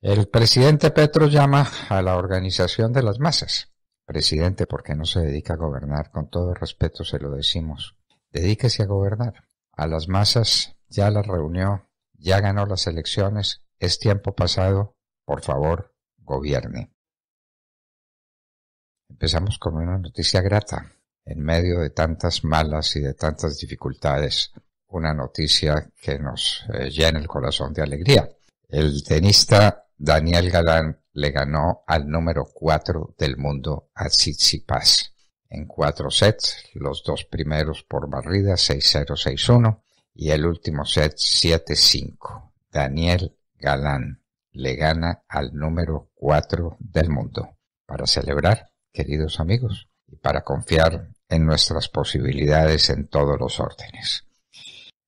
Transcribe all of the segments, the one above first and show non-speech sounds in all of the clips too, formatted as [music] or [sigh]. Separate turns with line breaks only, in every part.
El presidente Petro llama a la organización de las masas. Presidente, ¿por qué no se dedica a gobernar? Con todo respeto se lo decimos. Dedíquese a gobernar. A las masas ya las reunió, ya ganó las elecciones, es tiempo pasado, por favor, gobierne. Empezamos con una noticia grata. En medio de tantas malas y de tantas dificultades, una noticia que nos eh, llena el corazón de alegría. El tenista Daniel Galán le ganó al número 4 del mundo a Tsitsipas. En cuatro sets, los dos primeros por barrida 6-0, 6-1 y el último set 7-5. Daniel Galán le gana al número 4 del mundo. Para celebrar, queridos amigos, y para confiar en nuestras posibilidades en todos los órdenes.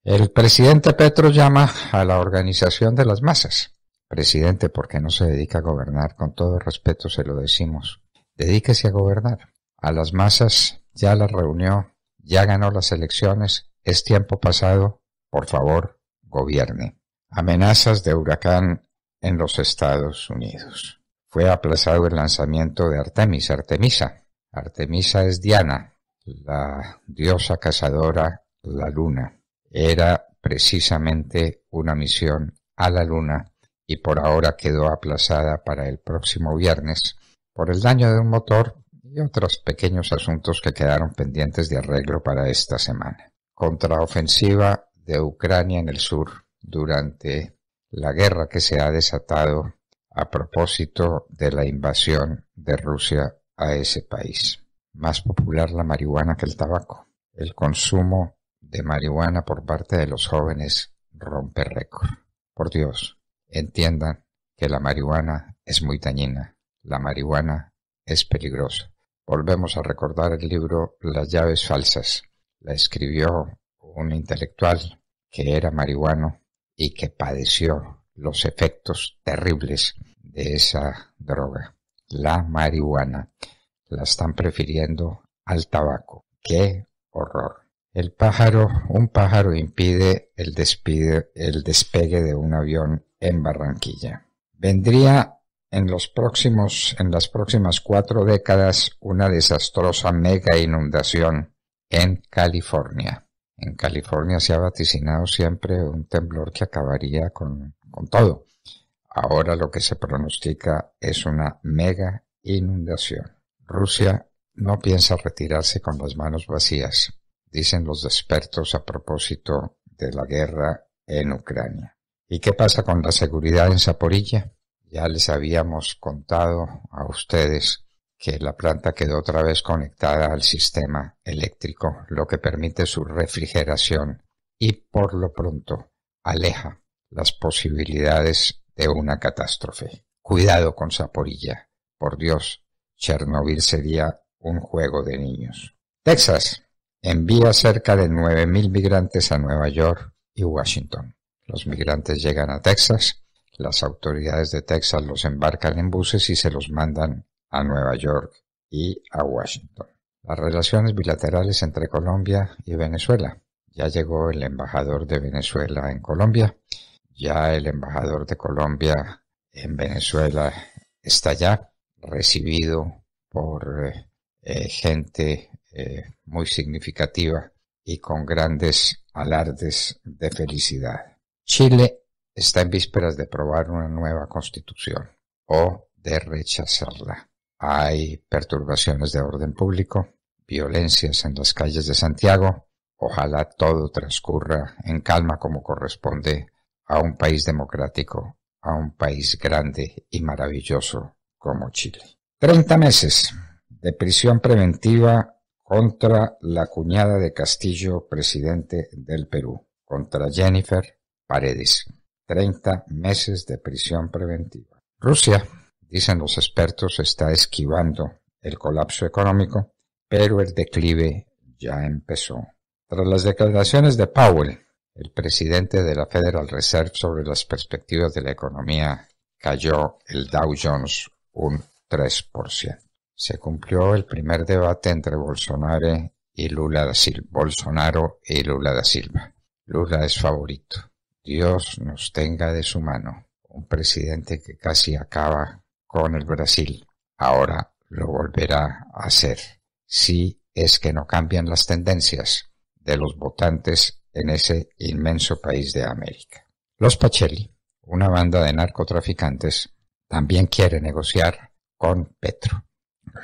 El presidente Petro llama a la organización de las masas Presidente, ¿por qué no se dedica a gobernar? Con todo respeto se lo decimos. Dedíquese a gobernar. A las masas ya las reunió, ya ganó las elecciones, es tiempo pasado, por favor, gobierne. Amenazas de huracán en los Estados Unidos. Fue aplazado el lanzamiento de Artemis, Artemisa. Artemisa es Diana, la diosa cazadora, la luna. Era precisamente una misión a la luna y por ahora quedó aplazada para el próximo viernes por el daño de un motor y otros pequeños asuntos que quedaron pendientes de arreglo para esta semana. Contraofensiva de Ucrania en el sur durante la guerra que se ha desatado a propósito de la invasión de Rusia a ese país. Más popular la marihuana que el tabaco. El consumo de marihuana por parte de los jóvenes rompe récord. Por Dios, entiendan que la marihuana es muy dañina, la marihuana es peligrosa. Volvemos a recordar el libro Las llaves falsas. La escribió un intelectual que era marihuano y que padeció los efectos terribles de esa droga. La marihuana la están prefiriendo al tabaco. ¡Qué horror! El pájaro, un pájaro impide el, el despegue de un avión en Barranquilla. Vendría en los próximos, en las próximas cuatro décadas, una desastrosa mega inundación en California. En California se ha vaticinado siempre un temblor que acabaría con, con todo. Ahora lo que se pronostica es una mega inundación. Rusia no piensa retirarse con las manos vacías, dicen los expertos a propósito de la guerra en Ucrania. ¿Y qué pasa con la seguridad en Saporilla? Ya les habíamos contado a ustedes que la planta quedó otra vez conectada al sistema eléctrico, lo que permite su refrigeración y por lo pronto aleja las posibilidades de una catástrofe. Cuidado con Saporilla. Por Dios, Chernobyl sería un juego de niños. Texas envía cerca de 9.000 migrantes a Nueva York y Washington. Los migrantes llegan a Texas, las autoridades de Texas los embarcan en buses y se los mandan a Nueva York y a Washington. Las relaciones bilaterales entre Colombia y Venezuela. Ya llegó el embajador de Venezuela en Colombia, ya el embajador de Colombia en Venezuela está ya recibido por eh, eh, gente eh, muy significativa y con grandes alardes de felicidad. Chile está en vísperas de probar una nueva constitución o de rechazarla. Hay perturbaciones de orden público, violencias en las calles de Santiago. Ojalá todo transcurra en calma como corresponde a un país democrático, a un país grande y maravilloso como Chile. Treinta meses de prisión preventiva contra la cuñada de Castillo, presidente del Perú, contra Jennifer Paredes. 30 meses de prisión preventiva. Rusia, dicen los expertos, está esquivando el colapso económico, pero el declive ya empezó. Tras las declaraciones de Powell, el presidente de la Federal Reserve sobre las perspectivas de la economía, cayó el Dow Jones un 3%. Se cumplió el primer debate entre Bolsonaro y Lula da Silva. Bolsonaro y Lula da Silva. Lula es favorito. Dios nos tenga de su mano. Un presidente que casi acaba con el Brasil. Ahora lo volverá a hacer. Si es que no cambian las tendencias de los votantes en ese inmenso país de América. Los Pacheli, una banda de narcotraficantes, también quiere negociar con Petro.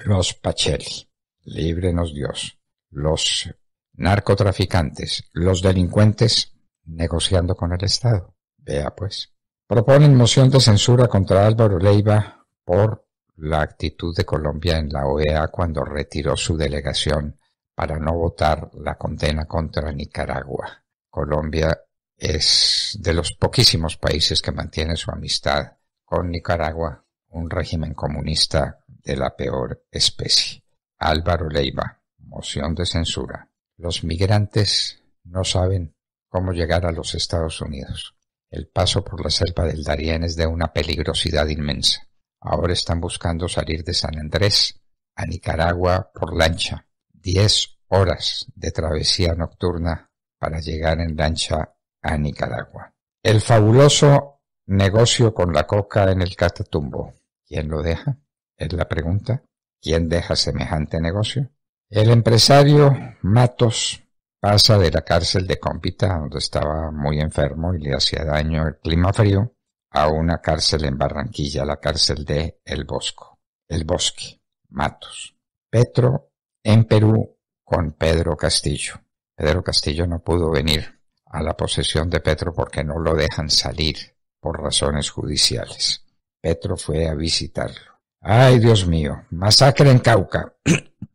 Los Pacheli, líbrenos Dios. Los narcotraficantes, los delincuentes negociando con el Estado. Vea pues. Proponen moción de censura contra Álvaro Leiva por la actitud de Colombia en la OEA cuando retiró su delegación para no votar la condena contra Nicaragua. Colombia es de los poquísimos países que mantiene su amistad con Nicaragua, un régimen comunista de la peor especie. Álvaro Leiva, moción de censura. Los migrantes no saben cómo llegar a los Estados Unidos. El paso por la selva del Darién es de una peligrosidad inmensa. Ahora están buscando salir de San Andrés a Nicaragua por lancha. Diez horas de travesía nocturna para llegar en lancha a Nicaragua. El fabuloso negocio con la coca en el catatumbo. ¿Quién lo deja? Es la pregunta. ¿Quién deja semejante negocio? El empresario Matos pasa de la cárcel de Cómpita, donde estaba muy enfermo y le hacía daño el clima frío, a una cárcel en Barranquilla, la cárcel de El Bosco, El Bosque, Matos. Petro en Perú con Pedro Castillo. Pedro Castillo no pudo venir a la posesión de Petro porque no lo dejan salir por razones judiciales. Petro fue a visitarlo. Ay, Dios mío, masacre en Cauca. [clears throat]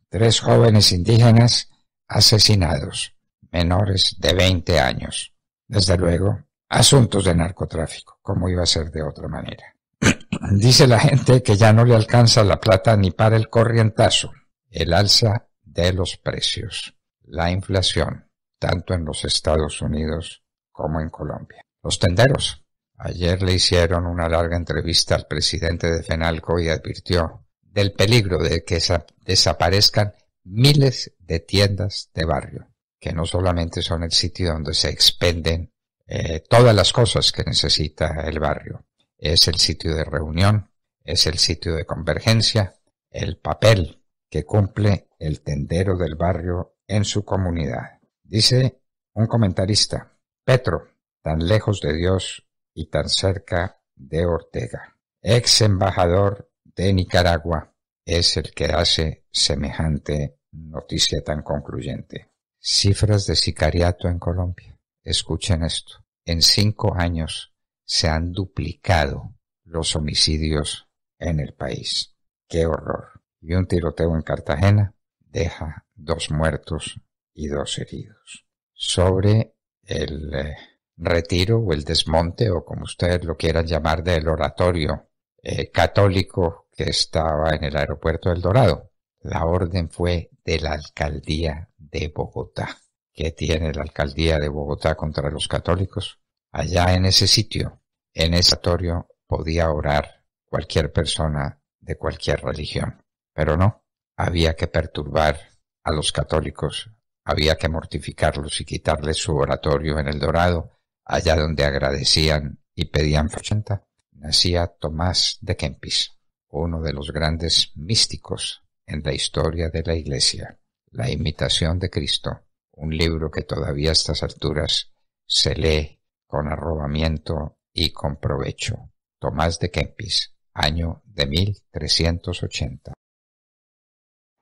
Tres jóvenes indígenas asesinados, menores de 20 años. Desde luego, asuntos de narcotráfico, como iba a ser de otra manera. [clears throat] Dice la gente que ya no le alcanza la plata ni para el corrientazo, el alza de los precios, la inflación, tanto en los Estados Unidos como en Colombia. Los tenderos. Ayer le hicieron una larga entrevista al presidente de FENALCO y advirtió del peligro de que desaparezcan miles de tiendas de barrio, que no solamente son el sitio donde se expenden eh, todas las cosas que necesita el barrio, es el sitio de reunión, es el sitio de convergencia, el papel que cumple el tendero del barrio en su comunidad. Dice un comentarista, Petro, tan lejos de Dios y tan cerca de Ortega, ex embajador de Nicaragua es el que hace semejante noticia tan concluyente. Cifras de sicariato en Colombia. Escuchen esto. En cinco años se han duplicado los homicidios en el país. ¡Qué horror! Y un tiroteo en Cartagena deja dos muertos y dos heridos. Sobre el eh, retiro o el desmonte o como ustedes lo quieran llamar del oratorio eh, católico que estaba en el aeropuerto del Dorado. La orden fue de la alcaldía de Bogotá. ¿Qué tiene la alcaldía de Bogotá contra los católicos? Allá en ese sitio, en ese oratorio, podía orar cualquier persona de cualquier religión. Pero no, había que perturbar a los católicos, había que mortificarlos y quitarles su oratorio en el Dorado, allá donde agradecían y pedían fachenta. Nacía Tomás de Kempis uno de los grandes místicos en la historia de la Iglesia, La Imitación de Cristo, un libro que todavía a estas alturas se lee con arrobamiento y con provecho. Tomás de Kempis, año de 1380.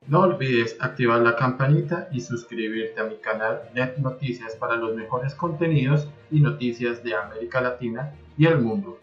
No olvides activar la campanita y suscribirte a mi canal Net Noticias para los mejores contenidos y noticias de América Latina y el mundo.